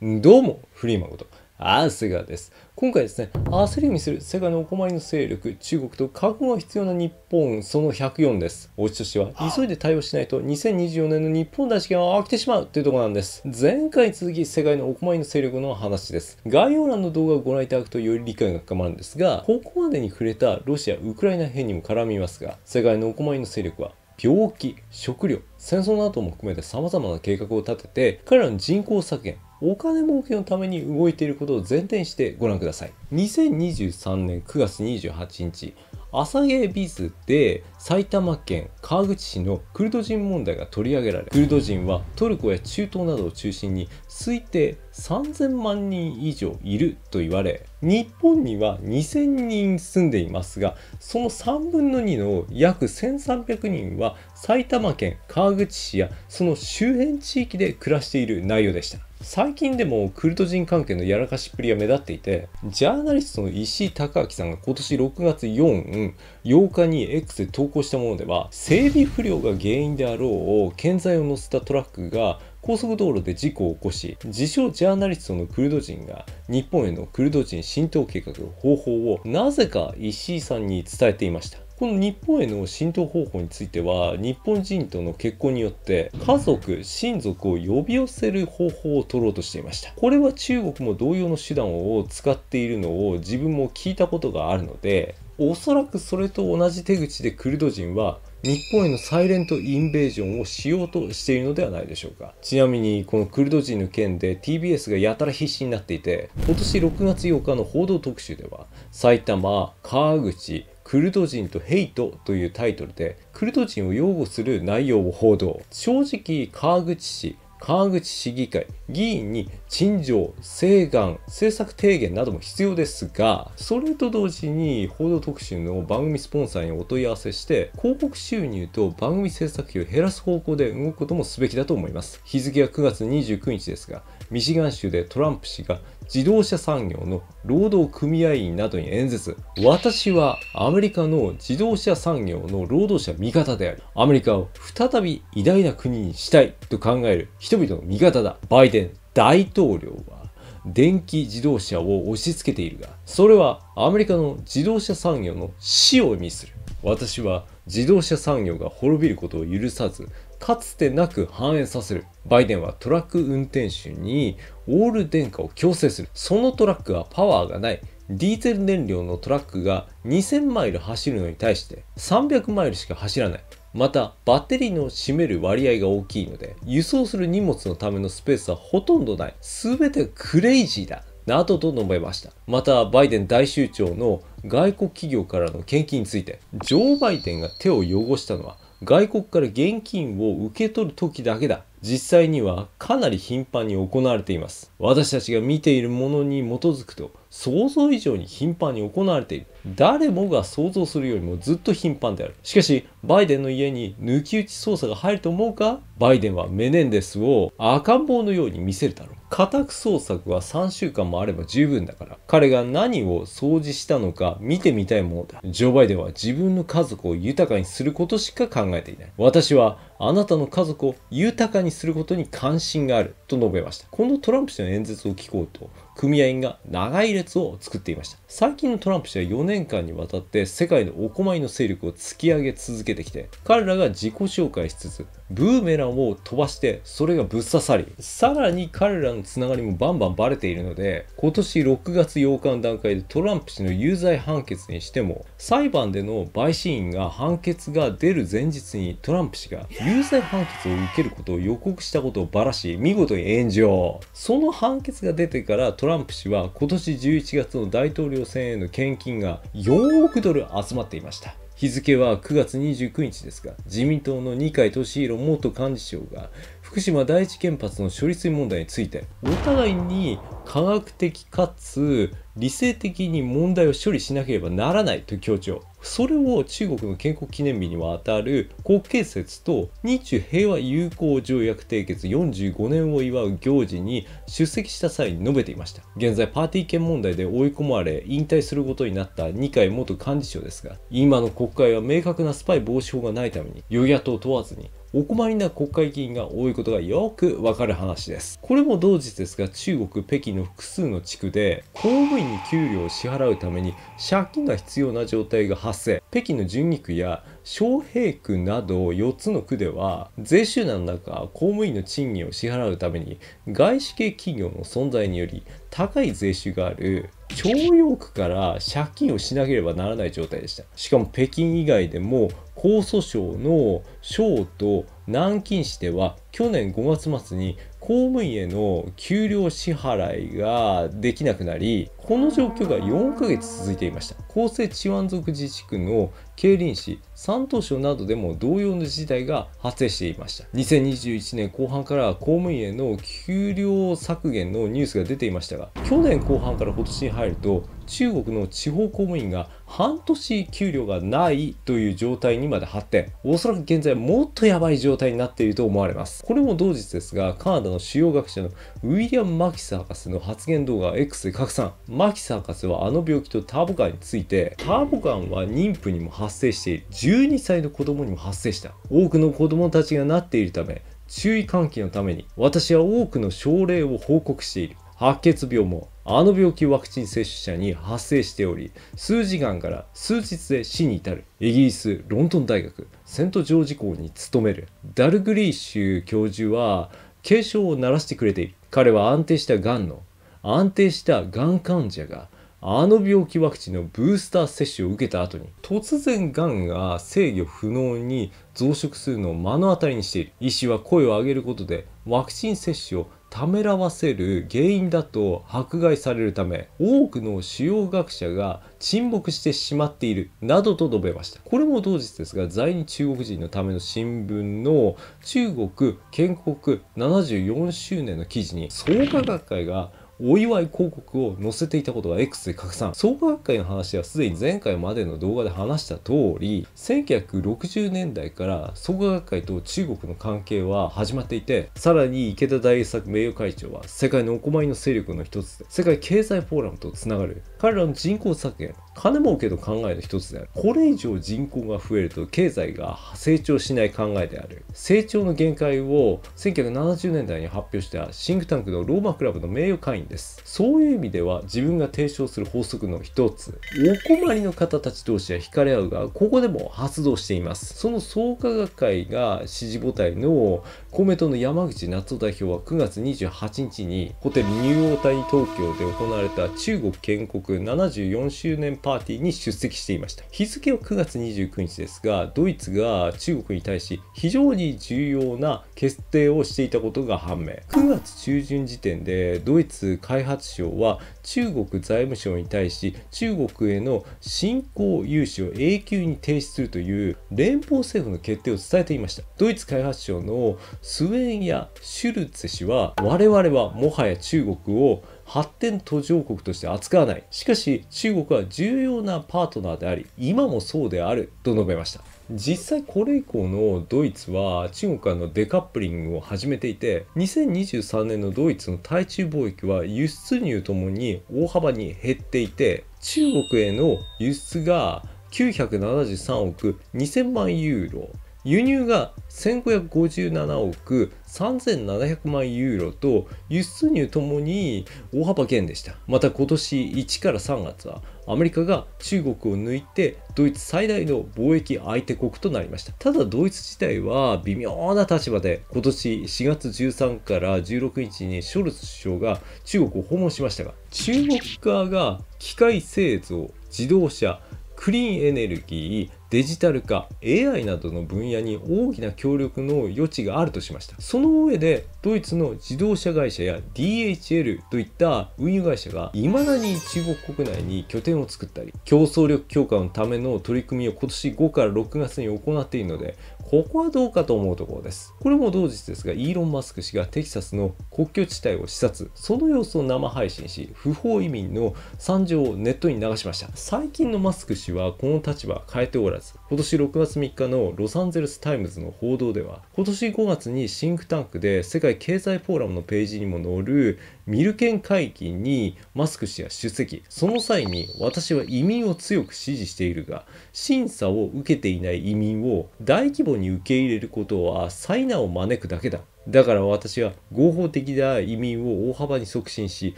どうも、フリーマンこと、アースガーです。今回ですね、焦りを見せる世界のお困りの勢力、中国と覚悟が必要な日本、その104です。おうちとしては、急いで対応しないと2024年の日本大試験は飽きてしまうというところなんです。前回続き、世界のお困りの勢力の話です。概要欄の動画をご覧いただくとより理解が深まるんですが、ここまでに触れたロシア、ウクライナ編にも絡みますが、世界のお困りの勢力は病気、食料、戦争なども含めて様々な計画を立てて、彼らの人口削減、お金儲けのために動いていることを前提にしてご覧ください。2023年9月28日、アサゲビズで埼玉県川口市のクルド人問題が取り上げられクルド人はトルコや中東などを中心に推定3000万人以上いると言われ日本には2000人住んでいますがその3分の2の約1300人は埼玉県川口市やその周辺地域で暮らしている内容でした。最近でもクルド人関係のやらかしっぷりが目立っていてジャーナリストの石井隆明さんが今年6月4 8日に X で投稿したものでは整備不良が原因であろう建材を載せたトラックが高速道路で事故を起こし自称ジャーナリストのクルド人が日本へのクルド人浸透計画の方法をなぜか石井さんに伝えていましたこの日本への浸透方法については日本人との結婚によって家族親族を呼び寄せる方法を取ろうとしていましたこれは中国も同様の手段を使っているのを自分も聞いたことがあるのでおそらくそれと同じ手口でクルド人は日本へのサイレントインベージョンをしようとしているのではないでしょうかちなみにこのクルド人の件で TBS がやたら必死になっていて今年6月8日の報道特集では埼玉川口クルド人とヘイトというタイトルでクルド人を擁護する内容を報道正直川口市川口市議会議員に陳情、請願、政策提言なども必要ですがそれと同時に報道特集の番組スポンサーにお問い合わせして広告収入と番組制作費を減らす方向で動くこともすべきだと思います日付は9月29日ですがミシガン州でトランプ氏が自動車産業の労働組合員などに演説私はアメリカの自動車産業の労働者味方でありアメリカを再び偉大な国にしたいと考える人々の味方だバイデン大統領は電気自動車を押し付けているがそれはアメリカの自動車産業の死を意味する私は自動車産業が滅びることを許さずかつてなく反映させる。バイデンはトラック運転手にオール電化を強制する。そのトラックはパワーがない。ディーゼル燃料のトラックが2000マイル走るのに対して300マイルしか走らない。またバッテリーの占める割合が大きいので輸送する荷物のためのスペースはほとんどない。全てクレイジーだ。などと述べました。また、バイデン大州長の外国企業からの献金について、ジョー・バイデンが手を汚したのは外国から現金を受け取る時だけだ実際にはかなり頻繁に行われています私たちが見ているものに基づくと想像以上に頻繁に行われている誰もが想像するよりもずっと頻繁であるしかしバイデンの家に抜き打ち捜査が入ると思うかバイデンはメネンデスを赤ん坊のように見せるだろう家宅捜索は3週間もあれば十分だから彼が何を掃除したのか見てみたいものだジョー・バイデンは自分の家族を豊かにすることしか考えていない私はあなたの家族を豊かにすることに関心があると述べました。このトランプ氏の演説を聞こうと、組合員が長い列を作っていました。最近のトランプ氏は4年間にわたって世界のお困りの勢力を突き上げ続けてきて、彼らが自己紹介しつつ、ブーメランを飛ばしてそれがぶっ刺さりさらに彼らのつながりもバンバンバレているので今年6月8日の段階でトランプ氏の有罪判決にしても裁判での陪審員が判決が出る前日にトランプ氏が有罪判決を受けることを予告したことをばらし見事に炎上その判決が出てからトランプ氏は今年11月の大統領選への献金が4億ドル集まっていました日付は9月29日ですが、自民党の二階俊博元幹事長が福島第一原発の処理水問題についてお互いに科学的かつ理性的に問題を処理しなければならないと強調それを中国の建国記念日にわたる国慶節と日中平和友好条約締結45年を祝う行事に出席した際に述べていました現在パーティー権問題で追い込まれ引退することになった二階元幹事長ですが今の国会は明確なスパイ防止法がないために与野党問わずにお困りな国会議員が多いことがよくわかる話です。これも同日ですが中国北京の複数の地区で公務員に給料を支払うために借金が必要な状態が発生。北京の純義区や昌平区など4つの区では税収難だか公務員の賃金を支払うために外資系企業の存在により高い税収がある徴用区から借金をしなければならない状態でしたしかも北京以外でも江蘇省の省と南京市では去年5月末に公務員への給料支払いができなくなりこの状況が4ヶ月続いていました広西チワン族自治区の慶林市山東省などでも同様の事態が発生していました2021年後半から公務員への給料削減のニュースが出ていましたが去年後半から今年に入ると中国の地方公務員が半年給料がないという状態にまで発展おそらく現在もっとやばい状態になっていると思われますこれも同日ですがカナダの主要学者のウィリアム・マキス博士の発言動画 X で拡散マキス博士はあの病気とターボガンについてターボガンは妊婦にも発生している12歳の子供にも発生した多くの子供たちがなっているため注意喚起のために私は多くの症例を報告している白血病もあの病気ワクチン接種者に発生しており数時間から数日で死に至るイギリスロンドン大学セントジョージ校に勤めるダルグリッシュ教授は警鐘を鳴らしてくれている彼は安定したがんの安定したがん患者があの病気ワクチンのブースター接種を受けた後に突然がんが制御不能に増殖するのを目の当たりにしている医師は声を上げることでワクチン接種をためらわせる原因だと迫害されるため多くの主要学者が沈黙してしまっているなどと述べましたこれも同日ですが在日中国人のための新聞の中国建国74周年の記事に創価学会がお祝い広告を載せていたことが X で拡散創価学会の話ではすでに前回までの動画で話した通り1960年代から創価学会と中国の関係は始まっていてさらに池田大作名誉会長は世界のお困りの勢力の一つで世界経済フォーラムとつながる彼らの人口削減金儲けの考えの一つである。これ以上人口が増えると経済が成長しない考えである。成長の限界を1970年代に発表したシンクタンクのローマクラブの名誉会員です。そういう意味では自分が提唱する法則の一つ。お困りの方たち同士は惹かれ合うが、ここでも発動しています。その創価学会が支持母体の公明党の山口夏夫代表は9月28日にホテルニューオータニ東京で行われた中国建国74周年パーティーに出席していました日付は9月29日ですがドイツが中国に対し非常に重要な決定をしていたことが判明9月中旬時点でドイツ開発省は中国財務省に対し中国への新興融資を永久に停止するという連邦政府の決定を伝えていましたドイツ開発省のスウェンやシュルツ氏は我々はもはや中国を発展途上国として扱わないしかし中国は重要なパートナーであり今もそうであると述べました実際これ以降のドイツは中国からのデカップリングを始めていて2023年のドイツの対中貿易は輸出入ともに大幅に減っていて中国への輸出が973億2000万ユーロ輸入が1557億3700万ユーロと輸出入ともに大幅減でしたまた今年1から3月はアメリカが中国を抜いてドイツ最大の貿易相手国となりましたただドイツ自体は微妙な立場で今年4月13から16日にショルツ首相が中国を訪問しましたが中国側が機械製造自動車クリーンエネルギーデジタル化 AI などの分野に大きな協力の余地があるとしましたその上でドイツの自動車会社や DHL といった運輸会社が未だに中国国内に拠点を作ったり競争力強化のための取り組みを今年5から6月に行っているのでここはどうかと思うところです。これも同日ですが、イーロン・マスク氏がテキサスの国境地帯を視察、その様子を生配信し、不法移民の惨状をネットに流しました。最近のマスク氏はこの立場変えておらず、今年6月3日のロサンゼルス・タイムズの報道では、今年5月にシンクタンクで世界経済フォーラムのページにも載るミルケン会議にマスク氏が出席その際に私は移民を強く支持しているが審査を受けていない移民を大規模に受け入れることは災難を招くだけだだから私は合法的な移民を大幅に促進し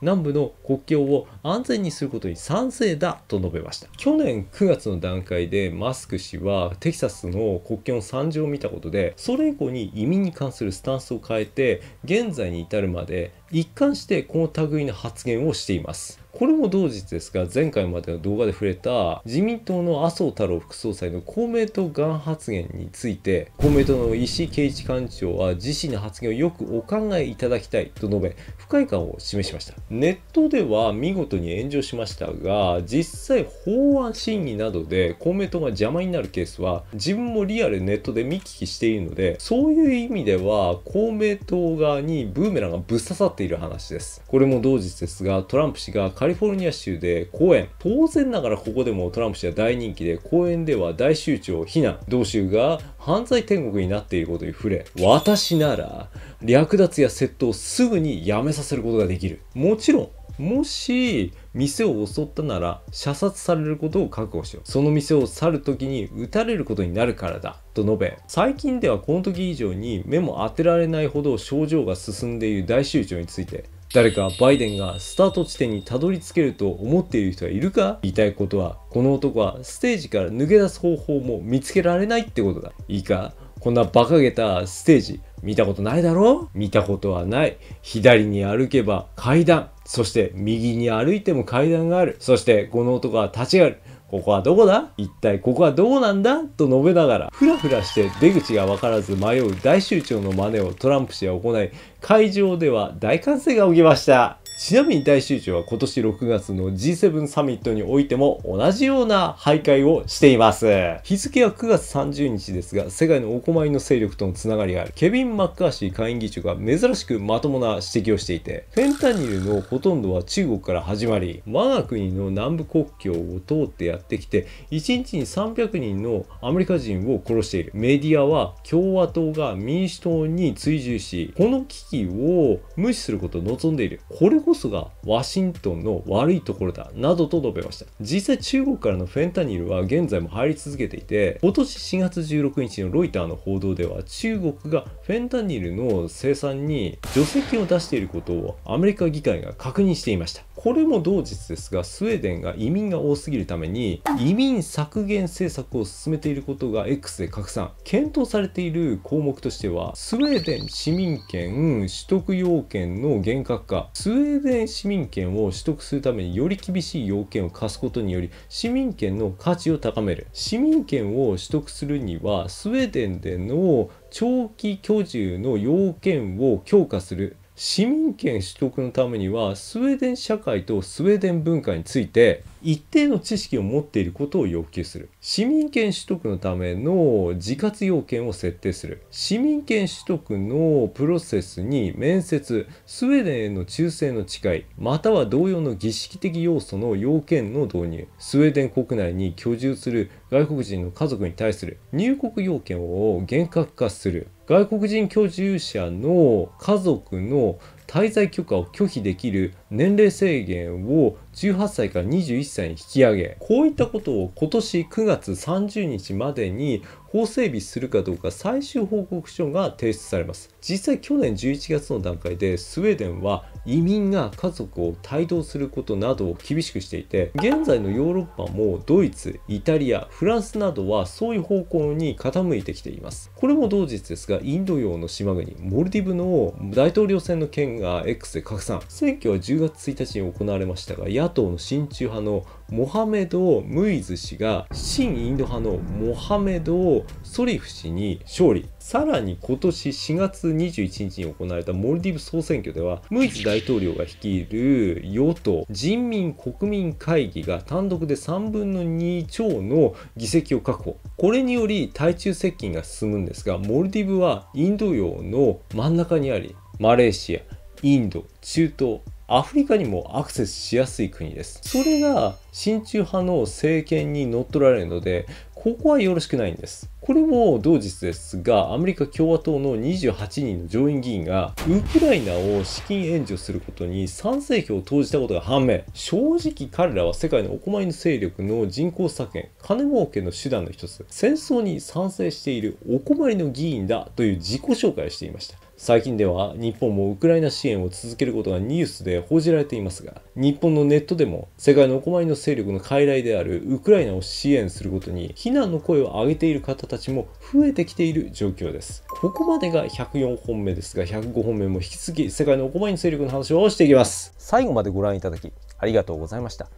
南部の国境を安全にすることに賛成だと述べました去年9月の段階でマスク氏はテキサスの国境の惨状を見たことでそれ以降に移民に関するスタンスを変えて現在に至るまで一貫してこの類の発言をしています。これも同日ですが前回までの動画で触れた自民党の麻生太郎副総裁の公明党がん発言について公明党の石井圭一幹事長は自身の発言をよくお考えいただきたいと述べ不快感を示しましたネットでは見事に炎上しましたが実際法案審議などで公明党が邪魔になるケースは自分もリアルネットで見聞きしているのでそういう意味では公明党側にブーメランがぶっ刺さっっている話です。これも同日ですが、トランプ氏がカリフォルニア州で公演、当然ながらここでもトランプ氏は大人気で、公演では大州長を非難、同州が犯罪天国になっていることに触れ、私なら略奪や窃盗をすぐにやめさせることができる。もちろん、もし、店を襲ったなら射殺されることを覚悟しようその店を去る時に撃たれることになるからだと述べ最近ではこの時以上に目も当てられないほど症状が進んでいる大集長について誰かバイデンがスタート地点にたどり着けると思っている人はいるか言いたいことはこの男はステージから抜け出す方法も見つけられないってことだいいかこんな馬鹿げたステージ見たことないだろ見たことはない。左に歩けば階段。そして右に歩いても階段がある。そしてこの男は立ち上がる。ここはどこだ一体ここはどこなんだと述べながら、ふらふらして出口がわからず迷う大酋長の真似をトランプ氏は行い、会場では大歓声が起きました。ちなみに大集中は今年6月の G7 サミットにおいても同じような徘徊をしています。日付は9月30日ですが、世界のお困りの勢力とのつながりがある。ケビン・マッカーシー下院議長が珍しくまともな指摘をしていて、フェンタニルのほとんどは中国から始まり、我が国の南部国境を通ってやってきて、1日に300人のアメリカ人を殺している。メディアは共和党が民主党に追従し、この危機を無視することを望んでいる。これこそがワシントンの悪いところだなどと述べました実際中国からのフェンタニルは現在も入り続けていて今年4月16日のロイターの報道では中国がフェンタニルの生産に除籍を出していることをアメリカ議会が確認していましたこれも同日ですがスウェーデンが移民が多すぎるために移民削減政策を進めていることが X で拡散検討されている項目としてはスウェーデン市民権取得要件の厳格化スウェデン市民権を取得するためにより厳しい要件を課すことにより市民権の価値を高める市民権を取得するにはスウェーデンでの長期居住の要件を強化する市民権取得のためにはスウェーデン社会とスウェーデン文化について一定の知識を持っていることを要求する市民権取得のための自活要件を設定する市民権取得のプロセスに面接スウェーデンへの忠誠の誓いまたは同様の儀式的要素の要件の導入スウェーデン国内に居住する外国人の家族に対する入国要件を厳格化する外国人居住者の家族の滞在許可を拒否できる年齢制限を18歳から21歳に引き上げこういったことを今年9月30日までに法整備するかどうか最終報告書が提出されます実際去年11月の段階でスウェーデンは移民が家族を帯同することなどを厳しくしていて現在のヨーロッパもドイツイタリアフランスなどはそういう方向に傾いてきていますこれも同日ですがインド洋の島国モルディブの大統領選の件が X で拡散選挙は10月1日に行われましたが野党の親中派のモハメド・ムイズ氏が新インド派のモハメド・ソリフ氏に勝利さらに今年4月21日に行われたモルディブ総選挙ではムイズ大統領が率いる与党人民国民会議が単独で3分の2超の議席を確保これにより対中接近が進むんですがモルディブはインド洋の真ん中にありマレーシアインド中東アフリカにもアクセスしやすい国です。それが親中派の政権に乗っ取られるので、ここはよろしくないんです。これも同日ですが、アメリカ共和党の28人の上院議員が、ウクライナを資金援助することに賛成票を投じたことが判明。正直彼らは世界のお困りの勢力の人口削減、金儲けの手段の一つ、戦争に賛成しているお困りの議員だという自己紹介をしていました。最近では日本もウクライナ支援を続けることがニュースで報じられていますが日本のネットでも世界のお困りの勢力の傀儡であるウクライナを支援することに非難の声を上げている方たちも増えてきている状況ですここまでが104本目ですが105本目も引き続き世界のお困りの勢力の話をしていきます最後までご覧いただきありがとうございました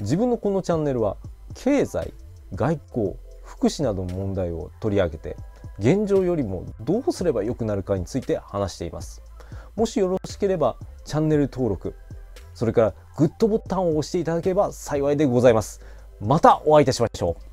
自分のこのチャンネルは経済外交福祉などの問題を取り上げて現状よりもどうすれば良くなるかについて話していますもしよろしければチャンネル登録それからグッドボタンを押していただければ幸いでございますまたお会いいたしましょう